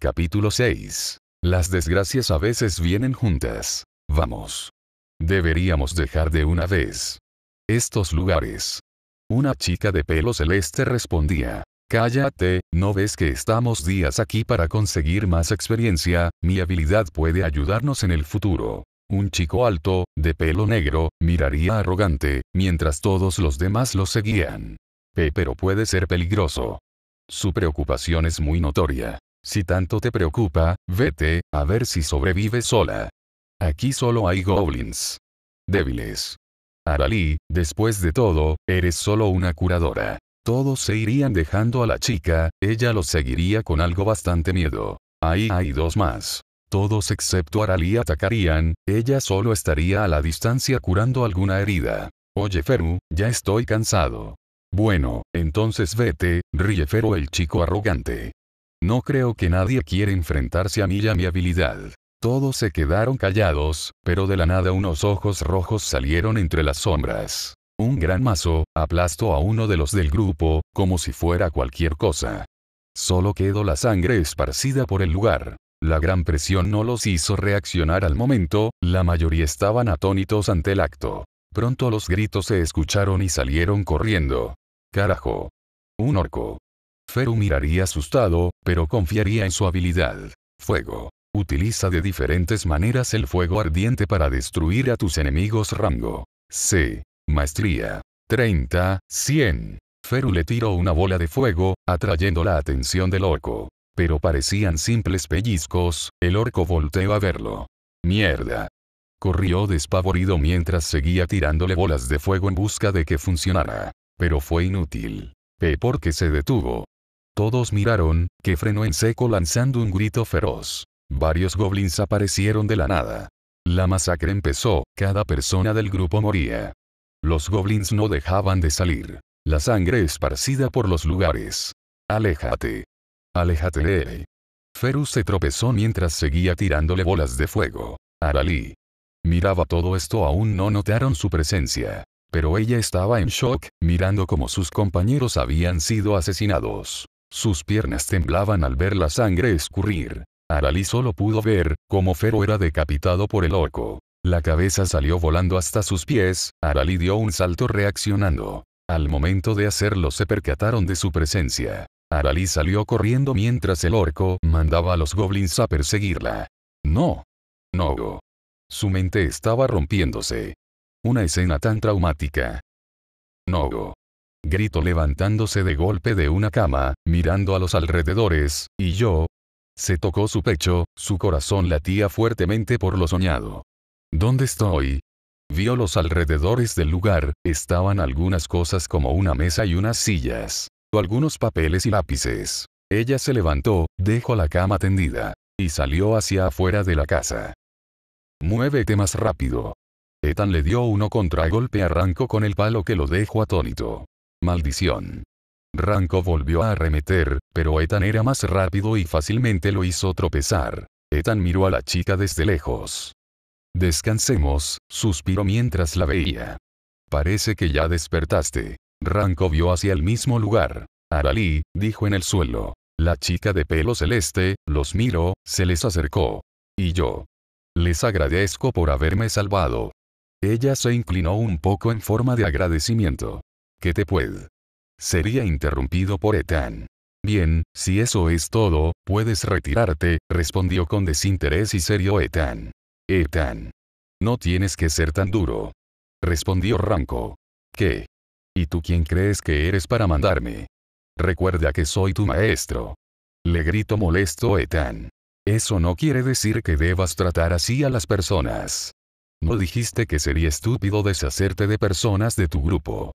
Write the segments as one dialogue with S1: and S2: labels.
S1: Capítulo 6. Las desgracias a veces vienen juntas. Vamos. Deberíamos dejar de una vez. Estos lugares. Una chica de pelo celeste respondía. Cállate, ¿no ves que estamos días aquí para conseguir más experiencia? Mi habilidad puede ayudarnos en el futuro. Un chico alto, de pelo negro, miraría arrogante, mientras todos los demás lo seguían. pero puede ser peligroso. Su preocupación es muy notoria. Si tanto te preocupa, vete, a ver si sobrevives sola. Aquí solo hay goblins. Débiles. Aralí, después de todo, eres solo una curadora. Todos se irían dejando a la chica, ella los seguiría con algo bastante miedo. Ahí hay dos más. Todos excepto Aralí atacarían, ella solo estaría a la distancia curando alguna herida. Oye Feru, ya estoy cansado. Bueno, entonces vete, ríe Feru el chico arrogante. No creo que nadie quiera enfrentarse a mí y a mi habilidad. Todos se quedaron callados, pero de la nada unos ojos rojos salieron entre las sombras. Un gran mazo, aplastó a uno de los del grupo, como si fuera cualquier cosa. Solo quedó la sangre esparcida por el lugar. La gran presión no los hizo reaccionar al momento, la mayoría estaban atónitos ante el acto. Pronto los gritos se escucharon y salieron corriendo. Carajo. Un orco. Feru miraría asustado, pero confiaría en su habilidad. Fuego. Utiliza de diferentes maneras el fuego ardiente para destruir a tus enemigos rango. C. Maestría. 30, 100. Feru le tiró una bola de fuego, atrayendo la atención del orco. Pero parecían simples pellizcos, el orco volteó a verlo. Mierda. Corrió despavorido mientras seguía tirándole bolas de fuego en busca de que funcionara. Pero fue inútil. P porque se detuvo. Todos miraron, que frenó en seco lanzando un grito feroz. Varios goblins aparecieron de la nada. La masacre empezó, cada persona del grupo moría. Los goblins no dejaban de salir. La sangre esparcida por los lugares. Aléjate. Aléjate de él. Ferus se tropezó mientras seguía tirándole bolas de fuego. Aralí. Miraba todo esto aún no notaron su presencia. Pero ella estaba en shock, mirando cómo sus compañeros habían sido asesinados. Sus piernas temblaban al ver la sangre escurrir. Aralí solo pudo ver, cómo Fero era decapitado por el orco. La cabeza salió volando hasta sus pies, Aralí dio un salto reaccionando. Al momento de hacerlo se percataron de su presencia. Aralí salió corriendo mientras el orco mandaba a los goblins a perseguirla. No. No. Su mente estaba rompiéndose. Una escena tan traumática. No gritó levantándose de golpe de una cama, mirando a los alrededores, y yo. Se tocó su pecho, su corazón latía fuertemente por lo soñado. ¿Dónde estoy? Vio los alrededores del lugar, estaban algunas cosas como una mesa y unas sillas, O algunos papeles y lápices. Ella se levantó, dejó la cama tendida, y salió hacia afuera de la casa. Muévete más rápido. Ethan le dio uno contragolpe arranco con el palo que lo dejó atónito. Maldición. Ranco volvió a arremeter, pero Ethan era más rápido y fácilmente lo hizo tropezar. Ethan miró a la chica desde lejos. Descansemos, suspiró mientras la veía. Parece que ya despertaste. Ranco vio hacia el mismo lugar. Aralí, dijo en el suelo. La chica de pelo celeste, los miró, se les acercó. Y yo. Les agradezco por haberme salvado. Ella se inclinó un poco en forma de agradecimiento. ¿Qué te puede. Sería interrumpido por Ethan. Bien, si eso es todo, puedes retirarte, respondió con desinterés y serio Ethan. Ethan. No tienes que ser tan duro. Respondió Ranco. ¿Qué? ¿Y tú quién crees que eres para mandarme? Recuerda que soy tu maestro. Le grito molesto Ethan. Eso no quiere decir que debas tratar así a las personas. No dijiste que sería estúpido deshacerte de personas de tu grupo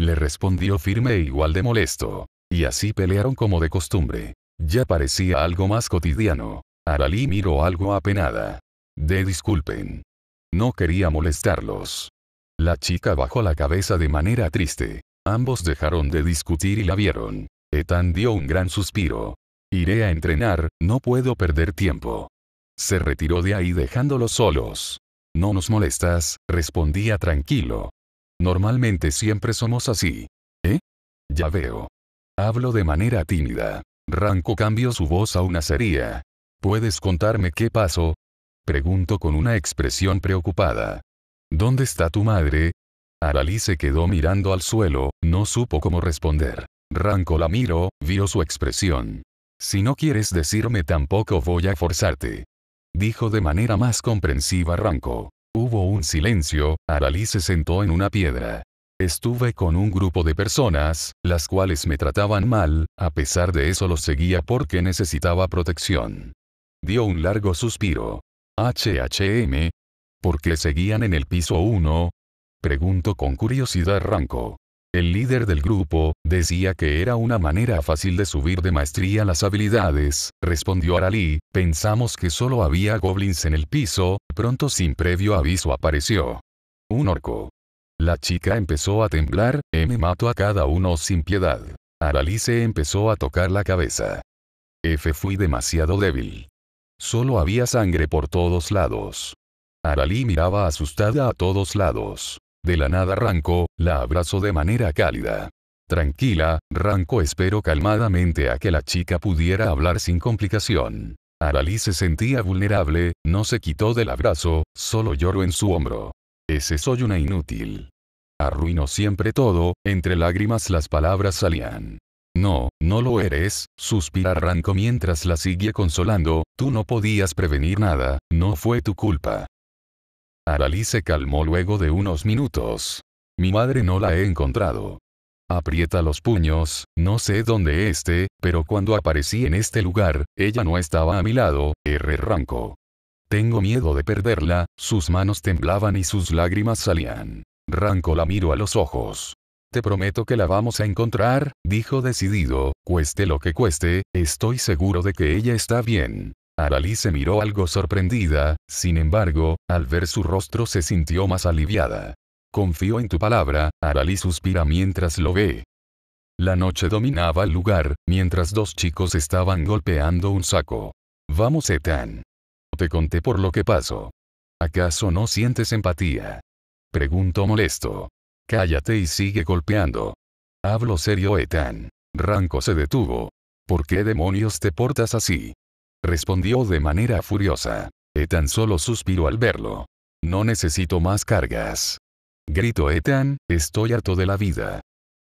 S1: le respondió firme e igual de molesto. Y así pelearon como de costumbre. Ya parecía algo más cotidiano. Aralí miró algo apenada. De disculpen. No quería molestarlos. La chica bajó la cabeza de manera triste. Ambos dejaron de discutir y la vieron. Etan dio un gran suspiro. Iré a entrenar, no puedo perder tiempo. Se retiró de ahí dejándolos solos. No nos molestas, respondía tranquilo. Normalmente siempre somos así. ¿Eh? Ya veo. Hablo de manera tímida. Ranco cambió su voz a una seria. ¿Puedes contarme qué pasó? Pregunto con una expresión preocupada. ¿Dónde está tu madre? Aralí se quedó mirando al suelo, no supo cómo responder. Ranco la miró, vio su expresión. Si no quieres decirme tampoco voy a forzarte. Dijo de manera más comprensiva Ranco. Hubo un silencio, Aralí se sentó en una piedra. Estuve con un grupo de personas, las cuales me trataban mal, a pesar de eso los seguía porque necesitaba protección. Dio un largo suspiro. HHM. ¿Por qué seguían en el piso 1? Pregunto con curiosidad Ranco. El líder del grupo, decía que era una manera fácil de subir de maestría las habilidades, respondió Arali. pensamos que solo había goblins en el piso, pronto sin previo aviso apareció. Un orco. La chica empezó a temblar, eh, Me mató a cada uno sin piedad. Aralí se empezó a tocar la cabeza. F fui demasiado débil. Solo había sangre por todos lados. Aralí miraba asustada a todos lados. De la nada Ranco, la abrazó de manera cálida. Tranquila, Ranco esperó calmadamente a que la chica pudiera hablar sin complicación. Aralí se sentía vulnerable, no se quitó del abrazo, solo lloró en su hombro. Ese soy una inútil. Arruinó siempre todo, entre lágrimas las palabras salían. No, no lo eres, suspira Ranco mientras la sigue consolando, tú no podías prevenir nada, no fue tu culpa. Aralí se calmó luego de unos minutos. Mi madre no la he encontrado. Aprieta los puños, no sé dónde esté, pero cuando aparecí en este lugar, ella no estaba a mi lado, R. Ranco. Tengo miedo de perderla, sus manos temblaban y sus lágrimas salían. Ranco la miro a los ojos. Te prometo que la vamos a encontrar, dijo decidido, cueste lo que cueste, estoy seguro de que ella está bien. Aralí se miró algo sorprendida, sin embargo, al ver su rostro se sintió más aliviada. Confío en tu palabra, Aralí suspira mientras lo ve. La noche dominaba el lugar, mientras dos chicos estaban golpeando un saco. Vamos, Etan. Te conté por lo que pasó. ¿Acaso no sientes empatía? Pregunto molesto. Cállate y sigue golpeando. Hablo serio, Etan. Ranco se detuvo. ¿Por qué demonios te portas así? respondió de manera furiosa. Ethan solo suspiró al verlo. No necesito más cargas. Gritó Ethan, estoy harto de la vida.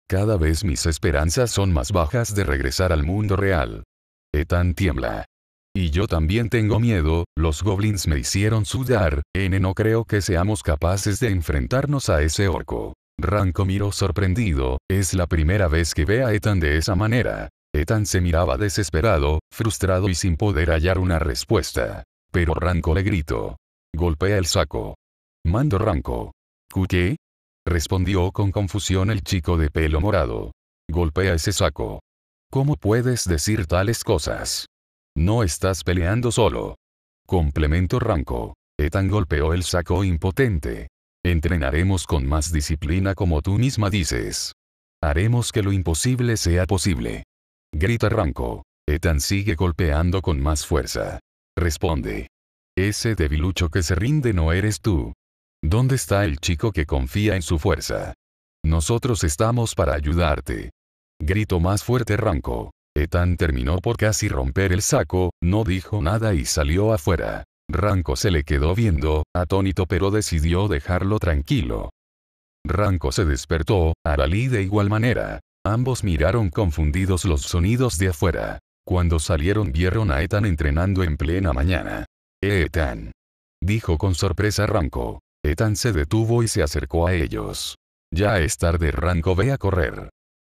S1: Cada vez mis esperanzas son más bajas de regresar al mundo real. Ethan tiembla. Y yo también tengo miedo, los goblins me hicieron sudar, N no creo que seamos capaces de enfrentarnos a ese orco. Ranko miró sorprendido, es la primera vez que ve a Ethan de esa manera. Ethan se miraba desesperado, frustrado y sin poder hallar una respuesta. Pero Ranco le gritó. Golpea el saco. Mando Ranco. ¿Qué? Respondió con confusión el chico de pelo morado. Golpea ese saco. ¿Cómo puedes decir tales cosas? No estás peleando solo. Complemento Ranco. Ethan golpeó el saco impotente. Entrenaremos con más disciplina como tú misma dices. Haremos que lo imposible sea posible. Grita Ranco. Ethan sigue golpeando con más fuerza. Responde. Ese debilucho que se rinde no eres tú. ¿Dónde está el chico que confía en su fuerza? Nosotros estamos para ayudarte. Grito más fuerte Ranco. Ethan terminó por casi romper el saco, no dijo nada y salió afuera. Ranco se le quedó viendo, atónito pero decidió dejarlo tranquilo. Ranco se despertó, Aralí de igual manera. Ambos miraron confundidos los sonidos de afuera. Cuando salieron vieron a Ethan entrenando en plena mañana. Eh, Ethan. Dijo con sorpresa Ranko. Ethan se detuvo y se acercó a ellos. Ya es tarde Ranko ve a correr.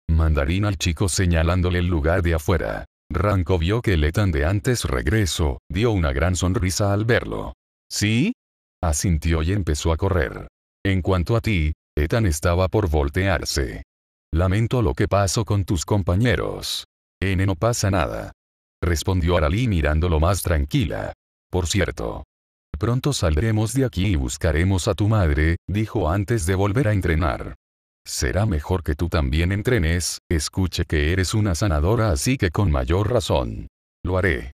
S1: Mandarín al chico señalándole el lugar de afuera. Ranko vio que el Ethan de antes regreso, dio una gran sonrisa al verlo. ¿Sí? Asintió y empezó a correr. En cuanto a ti, Ethan estaba por voltearse. Lamento lo que pasó con tus compañeros. N no pasa nada. Respondió Aralí mirándolo más tranquila. Por cierto. Pronto saldremos de aquí y buscaremos a tu madre, dijo antes de volver a entrenar. Será mejor que tú también entrenes, escuche que eres una sanadora así que con mayor razón. Lo haré.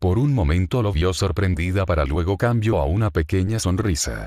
S1: Por un momento lo vio sorprendida para luego cambió a una pequeña sonrisa.